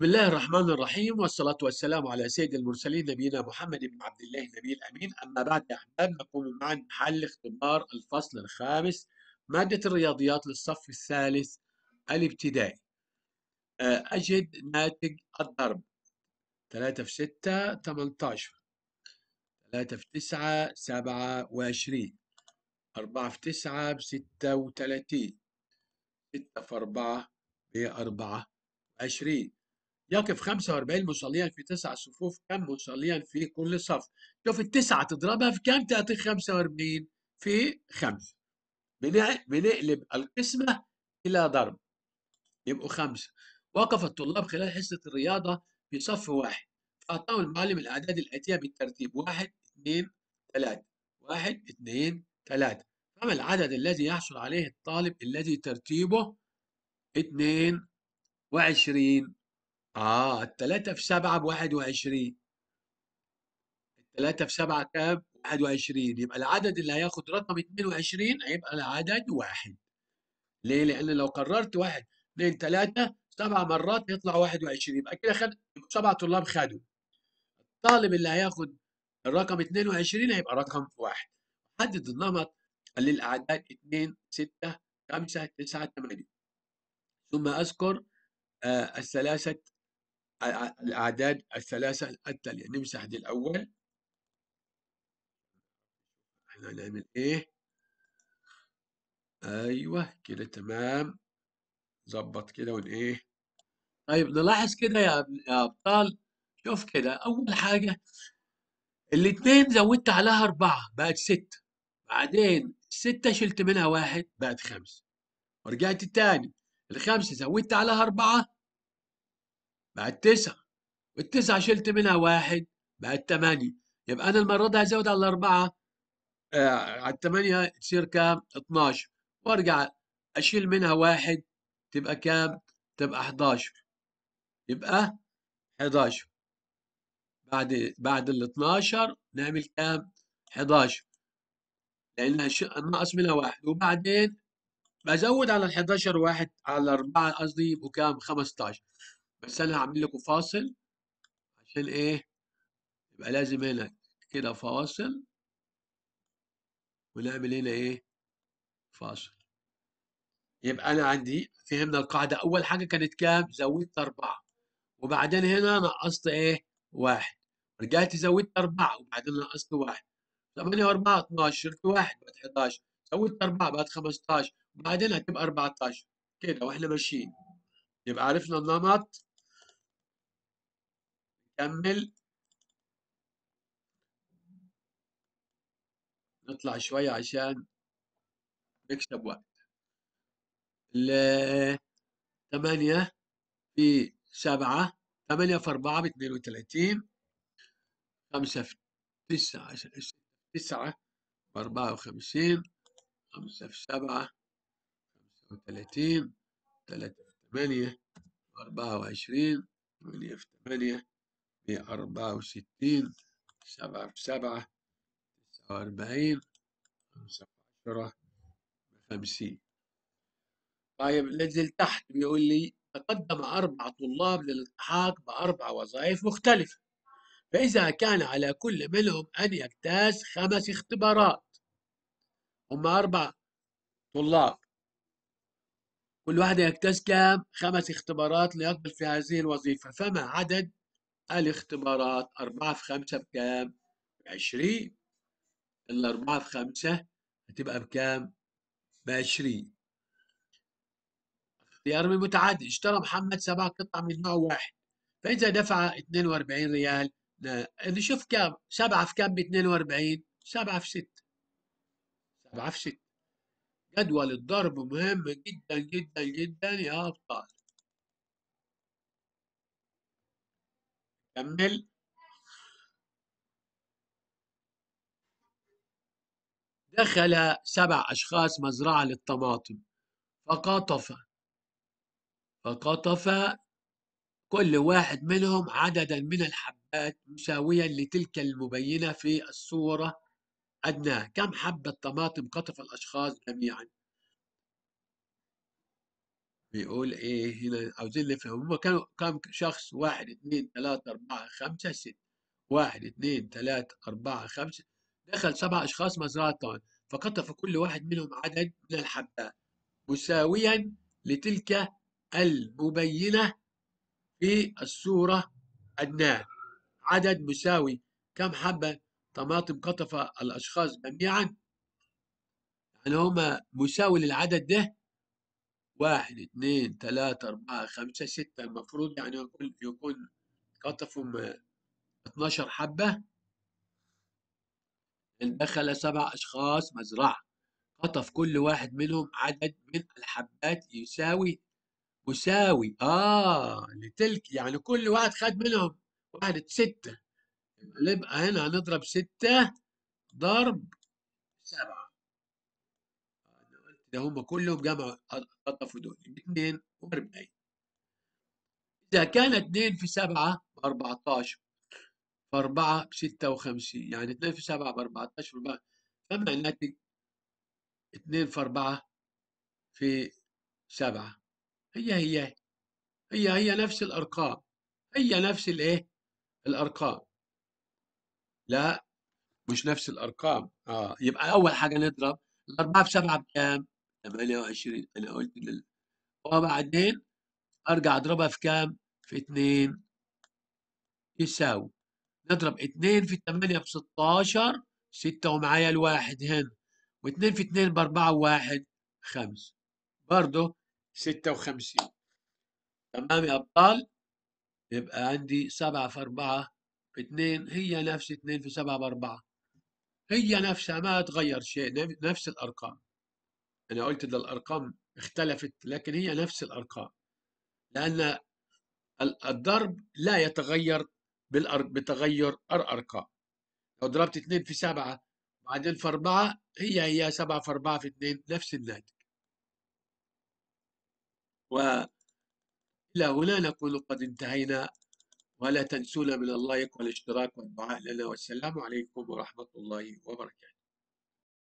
بسم الله الرحمن الرحيم والصلاة والسلام على سيد المرسلين نبينا محمد بن عبد الله النبي الأمين أما بعد يا أحباب نقوم معا بحل اختبار الفصل الخامس مادة الرياضيات للصف الثالث الابتدائي آه، أجد ناتج الضرب 3 في 6 18 3 في 9 27 4 في 9 ب 36 6 في 4 ب 24 يقف 45 مصليا في تسع صفوف كم مصليا في كل صف شوف التسعة تضربها في كم تعطيك 45 في 5 بنقلب القسمة إلى ضرب يبقوا خمسة وقف الطلاب خلال حصة الرياضة في صف واحد فأعطاهم المعلم الأعداد الآتية بالترتيب واحد اثنين ثلاثة واحد اثنين ثلاثة فما العدد الذي يحصل عليه الطالب الذي ترتيبه اثنين وعشرين اه الثلاثة في سبعة بواحد وعشرين الثلاثة في سبعة كام؟ واحد وعشرين يبقى العدد اللي هياخد رقم اتنين وعشرين هيبقى العدد واحد ليه؟ لأن لو قررت واحد اتنين ثلاثة سبع مرات يطلع واحد وعشرين يبقى كده خد سبع طلاب خدوا الطالب اللي هياخد الرقم 22 هيبقى رقم واحد حدد النمط للأعداد 2 6 5 9 8 ثم أذكر آه الثلاثة الأعداد الثلاثة التالية نمسح دي الأول احنا نعمل إيه أيوه كده تمام ظبط كده ون إيه طيب نلاحظ كده يا يا أبطال شوف كده أول حاجة الاتنين زودت عليها أربعة بقت ستة بعدين ستة شلت منها واحد بقت خمسة ورجعت الثاني الخمسة زودت عليها أربعة بعد تسعة والتسعة شلت منها واحد بعد ثمانية يبقى أنا المرة دي هزود على الأربعة آه على الثمانية تصير كام؟ 12 وأرجع أشيل منها واحد تبقى كام؟ تبقى 11 يبقى 11 بعد بعد ال 12 نعمل كام؟ 11 لأن ناقص منها واحد وبعدين بزود على ال 11 واحد على 4 قصدي يبقوا كام؟ 15 بس انا هعمل لكم فاصل عشان ايه يبقى لازم هنا كده فاصل ونعمل هنا ايه فاصل يبقى انا عندي فهمنا القاعده اول حاجه كانت كام زودت اربعه وبعدين هنا نقصت ايه واحد رجعت زودت اربعه وبعدين نقصت واحد 8 و4 12 شلت واحد بقت 11 زودت اربعه بقت 15 وبعدين هتبقى 14 كده واحنا ماشيين يبقى عرفنا النمط نكمل نطلع شوية عشان نكسب وقت ثمانية في سبعة ثمانية في أربعة باتنين وثلاثين خمسة في تسعة تسعة أربعة وخمسين خمسة في سبعة خمسة وثلاثين تلاتة في ثمانية أربعة وعشرين ثمانية في ثمانية بأربعة وستين سبعة في سبعة تسعة وأربعين خمسة عشرة بخمسين طيب نزل تحت بيقول لي تقدم أربع طلاب للالتحاق بأربع وظائف مختلفة فإذا كان على كل منهم أن يجتاز خمس اختبارات هم أربع طلاب كل واحد يجتاز كام؟ خمس اختبارات ليقبل في هذه الوظيفة فما عدد الاختبارات 4 في 5 بكام؟ بعشرين 20 ال 4 في 5 هتبقى بكام؟ ب 20 اختيار من متعدد اشترى محمد سبع قطع من نوع واحد فإذا دفع 42 ريال نشوف كام سبعة في كام ب 42 سبعة في 6 سبعة في 6 جدول الضرب مهم جدا جدا جدا يا أبطال كمل دخل سبع أشخاص مزرعة للطماطم فقطف فقطف كل واحد منهم عددا من الحبات مساويا لتلك المبينة في الصورة أدناه كم حبة طماطم قطف الأشخاص جميعا بيقول ايه هنا عاوزين نفهم هما كانوا كم شخص واحد اثنين ثلاثة اربعة خمسة ستة واحد اثنين ثلاثة اربعة خمسة دخل سبع اشخاص مزرعة طعام فقطف كل واحد منهم عدد من الحبات مساويا لتلك المبينة في الصورة أدنى عدد مساوي كم حبة طماطم قطف الأشخاص جميعا يعني هما مساوي للعدد ده واحد اثنين ثلاثة أربعة خمسة ستة المفروض يعني يكون يكون قطفهم 12 حبة دخل سبع أشخاص مزرعة قطف كل واحد منهم عدد من الحبات يساوي مساوي آه لتلك يعني كل واحد خد منهم واحد ستة يبقى هنا هنضرب ستة ضرب سبعة ده هم كلهم جمعوا خطفوا دول 42 إذا كان 2 في 7 ب 14 ف 4 ب 56 يعني 2 في 7 ب 14 فما الناتج 2 في 4 في 7 هي هي هي هي نفس الأرقام هي نفس الإيه؟ الأرقام لا مش نفس الأرقام آه يبقى أول حاجة نضرب الأربعة في سبعة بكام؟ 28 وعشرين انا قلت لل... وبعدين ارجع اضربها في كام في 2 يساوي نضرب 2 في 8 ب 16 6 ومعايا الواحد هنا و2 في 2 ب 4 و1 5 برضه 56 تمام يا ابطال يبقى عندي 7 في 4 ب 2 هي نفس 2 في 7 ب 4 هي نفسها ما تغير شيء نفس الارقام يعني أنا قلت إن الأرقام اختلفت لكن هي نفس الأرقام لأن الضرب لا يتغير بتغير الأرقام لو ضربت 2 في 7 وبعدين في 4 هي هي 7 في 4 في 2 نفس الناتج وإلى هنا نكون قد انتهينا ولا تنسونا من اللايك والاشتراك والدعاء لنا والسلام عليكم ورحمة الله وبركاته